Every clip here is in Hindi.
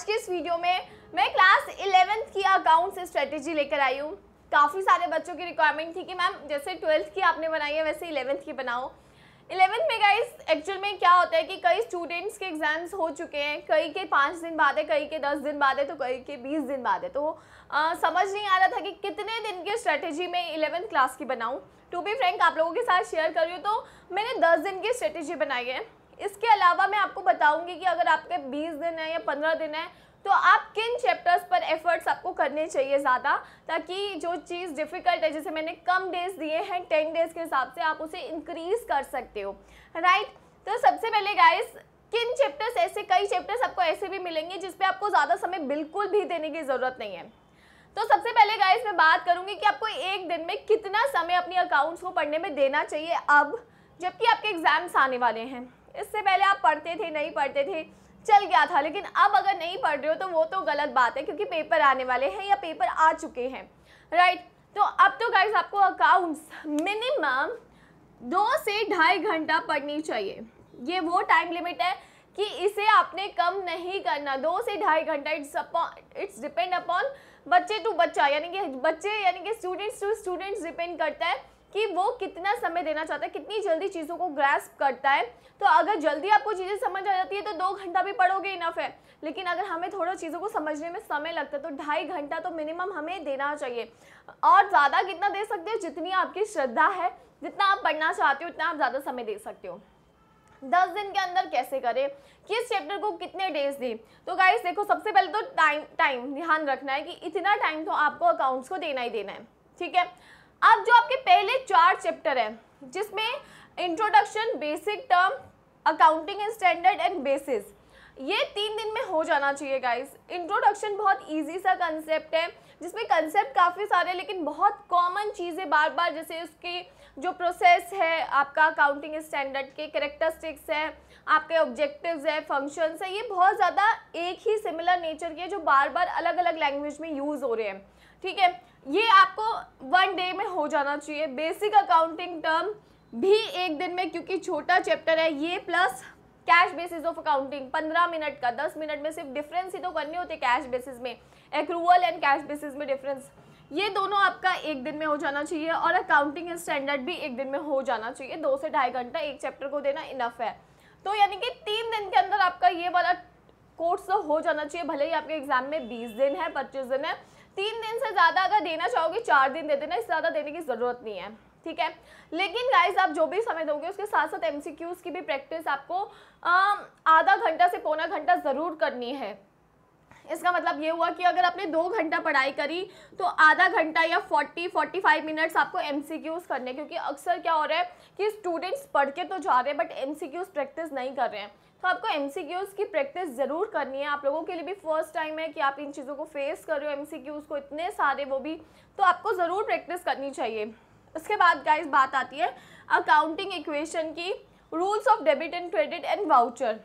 आज के इस वीडियो में मैं क्लास इलेवेंथ की अकाउंट से स्ट्रेटेजी लेकर आई हूँ काफ़ी सारे बच्चों की रिक्वायरमेंट थी कि मैम जैसे ट्वेल्थ की आपने बनाई है वैसे इलेवेंथ की बनाओ इलेवेंथ में गाइस एक्चुअल में क्या होता है कि कई स्टूडेंट्स के एग्ज़ाम्स हो चुके हैं कई के पाँच दिन बाद है कई के दस दिन बाद है तो कई के बीस दिन बाद है तो आ, समझ नहीं आ रहा था कि कितने दिन की स्ट्रेटेजी मैं इलेवेंथ क्लास की बनाऊँ टू बी फ्रेंक आप लोगों के साथ शेयर कर रही हूँ तो मैंने दस दिन की स्ट्रेटेजी बनाई है इसके अलावा मैं आपको बताऊंगी कि अगर आपके 20 दिन है या 15 दिन है तो आप किन चैप्टर्स पर एफर्ट्स आपको करने चाहिए ज़्यादा ताकि जो चीज़ डिफ़िकल्ट है जैसे मैंने कम डेज दिए हैं टेन डेज़ के हिसाब से आप उसे इंक्रीज़ कर सकते हो राइट तो सबसे पहले गाइस किन चैप्टर्स ऐसे कई चैप्टर्स आपको ऐसे भी मिलेंगे जिसपे आपको ज़्यादा समय बिल्कुल भी देने की ज़रूरत नहीं है तो सबसे पहले गाइस मैं बात करूंगी कि आपको एक दिन में कितना समय अपनी अकाउंट्स को पढ़ने में देना चाहिए अब जबकि आपके एग्ज़ाम्स आने वाले हैं इससे पहले आप पढ़ते थे नहीं पढ़ते थे चल गया था लेकिन अब अगर नहीं पढ़ रहे हो तो वो तो गलत बात है क्योंकि पेपर आने वाले हैं या पेपर आ चुके हैं राइट तो अब तो गाइज आपको अकाउंट्स मिनिमम दो से ढाई घंटा पढ़नी चाहिए ये वो टाइम लिमिट है कि इसे आपने कम नहीं करना दो से ढाई घंटा it's upon it's depend upon बच्चे टू बच्चा यानी कि बच्चे यानी कि स्टूडेंट्स टू स्टूडेंट्स डिपेंड करता है कि वो कितना समय देना चाहता है कितनी जल्दी चीज़ों को ग्रैस्प करता है तो अगर जल्दी आपको चीज़ें समझ आ जाती है तो दो घंटा भी पढ़ोगे इनफ है लेकिन अगर हमें थोड़ा चीज़ों को समझने में समय लगता है तो ढाई घंटा तो मिनिमम हमें देना चाहिए और ज़्यादा कितना दे सकते हो जितनी आपकी श्रद्धा है जितना आप पढ़ना चाहते हो उतना आप ज़्यादा समय दे सकते हो दस दिन के अंदर कैसे करें किस चैप्टर को कितने डेज दें तो गाइस देखो सबसे पहले तो टाइम टाइम ध्यान रखना है कि इतना टाइम तो आपको अकाउंट्स को देना ही देना है ठीक है अब जो आपके पहले चार चैप्टर हैं जिसमें introduction basic term accounting and standard and basis ये तीन दिन में हो जाना चाहिए गाइस इंट्रोडक्शन बहुत इजी सा कंसेप्ट है जिसमें कंसेप्ट काफ़ी सारे लेकिन बहुत कॉमन चीज़ें बार बार जैसे उसकी जो प्रोसेस है आपका अकाउंटिंग स्टैंडर्ड के करेक्टरिस्टिक्स है आपके ऑब्जेक्टिव्स है फंक्शंस है ये बहुत ज़्यादा एक ही सिमिलर नेचर के जो बार बार अलग अलग लैंग्वेज में यूज़ हो रहे हैं ठीक है ये आपको वन डे में हो जाना चाहिए बेसिक अकाउंटिंग टर्म भी एक दिन में क्योंकि छोटा चैप्टर है ये plus cash basis of accounting पंद्रह मिनट का दस मिनट में सिर्फ डिफरेंस ही तो करने होते कैश बेसिस में एक्रूवल एंड कैश बेसिस में डिफरेंस ये दोनों आपका एक दिन में हो जाना चाहिए और अकाउंटिंग स्टैंडर्ड भी एक दिन में हो जाना चाहिए दो से ढाई घंटा एक चैप्टर को देना इनफ है तो यानी कि तीन दिन के अंदर आपका ये वाला कोर्स तो हो जाना चाहिए भले ही आपके एग्जाम में बीस दिन है पच्चीस दिन है तीन दिन से ज़्यादा अगर देना चाहोगे चार दिन दे देना इससे ज़्यादा देने की ज़रूरत नहीं है ठीक है लेकिन गाइज आप जो भी समय दोगे उसके साथ साथ एम की भी प्रैक्टिस आपको आधा घंटा से पौना घंटा ज़रूर करनी है इसका मतलब ये हुआ कि अगर आपने दो घंटा पढ़ाई करी तो आधा घंटा या 40 45 मिनट्स आपको एम करने क्योंकि अक्सर क्या हो रहा है कि स्टूडेंट्स पढ़ के तो जा रहे हैं बट एम प्रैक्टिस नहीं कर रहे हैं तो आपको एम की प्रैक्टिस ज़रूर करनी है आप लोगों के लिए भी फर्स्ट टाइम है कि आप इन चीज़ों को फेस कर रहे हो एम को इतने सारे वो भी तो आपको ज़रूर प्रैक्टिस करनी चाहिए उसके बाद गाइज बात आती है अकाउंटिंग इक्वेशन की rules of debit and credit and voucher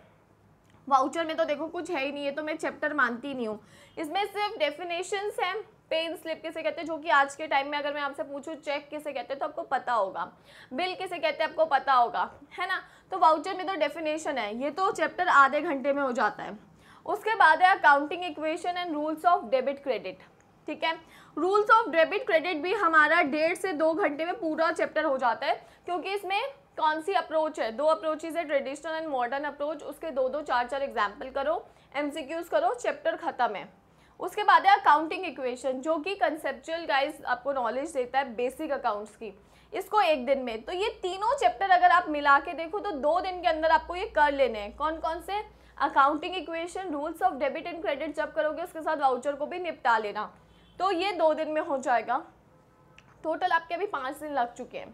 voucher में तो देखो कुछ है ही नहीं है तो मैं चैप्टर मानती नहीं हूँ इसमें सिर्फ डेफिनेशंस हैं पेन स्लिप किसे कहते हैं जो कि आज के टाइम में अगर मैं आपसे पूछूं चेक किसे कहते हैं तो आपको पता होगा बिल किसे कहते हैं आपको पता होगा है ना तो वाउचर में तो डेफिनेशन है ये तो चैप्टर आधे घंटे में हो जाता है उसके बाद है accounting equation and rules of debit credit ठीक है रूल्स ऑफ डेबिट क्रेडिट भी हमारा डेढ़ से दो घंटे में पूरा चैप्टर हो जाता है क्योंकि इसमें कौन सी अप्रोच है दो अप्रोचेज है ट्रेडिशनल एंड मॉडर्न अप्रोच उसके दो दो चार चार एग्जाम्पल करो एम करो चैप्टर खत्म है उसके बाद है अकाउंटिंग इक्वेशन जो कि कंसेप्चुअल गाइस आपको नॉलेज देता है बेसिक अकाउंट्स की इसको एक दिन में तो ये तीनों चैप्टर अगर आप मिला के देखो तो दो दिन के अंदर आपको ये कर लेने हैं कौन कौन से accounting equation rules of debit and credit जब करोगे उसके साथ वाउचर को भी निपटा लेना तो ये दो दिन में हो जाएगा टोटल आपके अभी पाँच दिन लग चुके हैं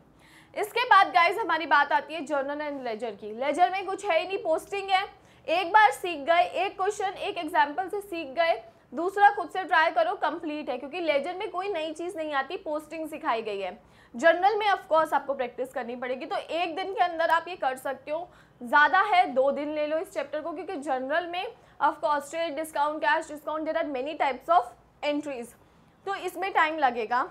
इसके बाद गाइज हमारी बात आती है जर्नल एंड लेजर की लेजर में कुछ है ही नहीं पोस्टिंग है एक बार सीख गए एक क्वेश्चन एक एग्जाम्पल से सीख गए दूसरा खुद से ट्राई करो कंप्लीट है क्योंकि लेजर में कोई नई चीज़ नहीं आती पोस्टिंग सिखाई गई है जर्नल में ऑफकोर्स आपको प्रैक्टिस करनी पड़ेगी तो एक दिन के अंदर आप ये कर सकते हो ज़्यादा है दो दिन ले लो इस चैप्टर को क्योंकि जर्नल में of course trade discount cash discount there are many types of entries तो इसमें टाइम लगेगा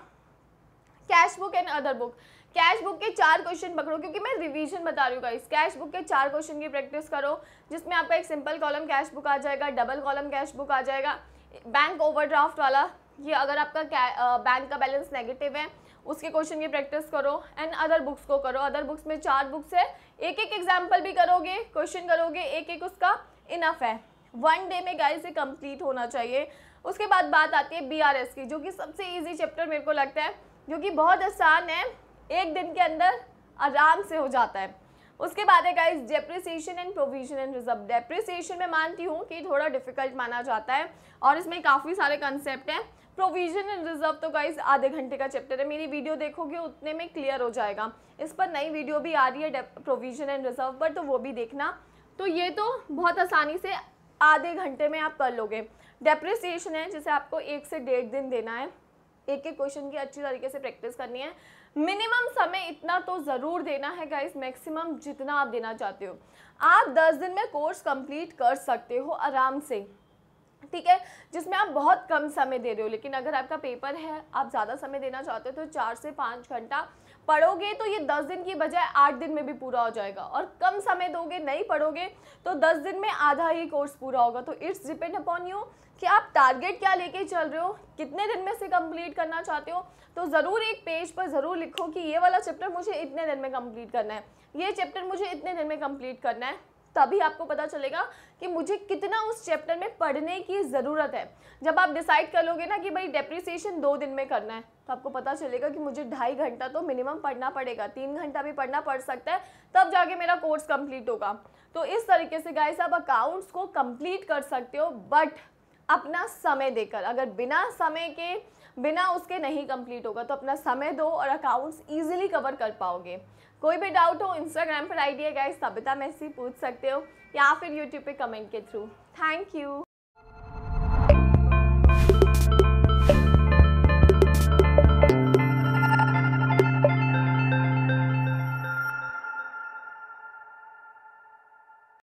cash book and other book cash book के चार क्वेश्चन पकड़ो क्योंकि मैं रिवीजन बता रही हूँ इस कैश बुक के चार क्वेश्चन की प्रैक्टिस करो जिसमें आपका एक सिंपल कॉलम कैश बुक आ जाएगा डबल कॉलम कैश बुक आ जाएगा बैंक ओवरड्राफ्ट वाला ये अगर आपका बैंक का बैलेंस नेगेटिव है उसके क्वेश्चन की प्रैक्टिस करो एंड अदर बुक्स को करो अदर बुक्स में चार बुक्स है एक एक एग्जाम्पल भी करोगे क्वेश्चन करोगे एक एक उसका इनफ है वन डे में गाइस ये कंप्लीट होना चाहिए उसके बाद बात आती है बीआरएस की जो कि सबसे इजी चैप्टर मेरे को लगता है जो कि बहुत आसान है एक दिन के अंदर आराम से हो जाता है उसके बाद है guys depreciation and provision and reserve depreciation में मानती हूँ कि थोड़ा डिफिकल्ट माना जाता है और इसमें काफ़ी सारे कंसेप्ट हैं प्रोविजन एंड रिजर्व तो गाइज आधे घंटे का चैप्टर है मेरी वीडियो देखोगे उतने में क्लियर हो जाएगा इस पर नई वीडियो भी आ रही है प्रोविजन एंड रिजर्व पर तो वो भी देखना तो ये तो बहुत आसानी से आधे घंटे में आप कर लोगे डेप्रिसिएशन है जिसे आपको एक से डेढ़ दिन देना है एक एक क्वेश्चन की अच्छी तरीके से प्रैक्टिस करनी है मिनिमम समय इतना तो ज़रूर देना है गाइस मैक्सिमम जितना आप देना चाहते हो आप दस दिन में कोर्स कंप्लीट कर सकते हो आराम से ठीक है जिसमें आप बहुत कम समय दे रहे हो लेकिन अगर आपका पेपर है आप ज़्यादा समय देना चाहते हो तो चार से पाँच घंटा पढ़ोगे तो ये दस दिन की बजाय आठ दिन में भी पूरा हो जाएगा और कम समय दोगे नहीं पढ़ोगे तो दस दिन में आधा ही कोर्स पूरा होगा तो इट्स डिपेंड अपॉन यू कि आप टारगेट क्या लेके चल रहे हो कितने दिन में से कंप्लीट करना चाहते हो तो ज़रूर एक पेज पर ज़रूर लिखो कि ये वाला चैप्टर मुझे इतने दिन में कंप्लीट करना है ये चैप्टर मुझे इतने दिन में कंप्लीट करना है तभी आपको पता चलेगा कि मुझे कितना उस चैप्टर में पढ़ने की ज़रूरत है जब आप डिसाइड कर लोगे ना कि भाई डेप्रिसिएशन दो दिन में करना है तो आपको पता चलेगा कि मुझे ढाई घंटा तो मिनिमम पढ़ना पड़ेगा तीन घंटा भी पढ़ना पड़ सकता है तब जाके मेरा कोर्स कंप्लीट होगा तो इस तरीके से गाइस आप अकाउंट्स को कंप्लीट कर सकते हो बट अपना समय देकर अगर बिना समय के बिना उसके नहीं कंप्लीट होगा तो अपना समय दो और अकाउंट्स इजीली कवर कर पाओगे कोई भी डाउट हो इंस्टाग्राम पर आइडिया गाइस सबिता मैसी पूछ सकते हो या फिर यूट्यूब पे कमेंट के थ्रू थैंक यू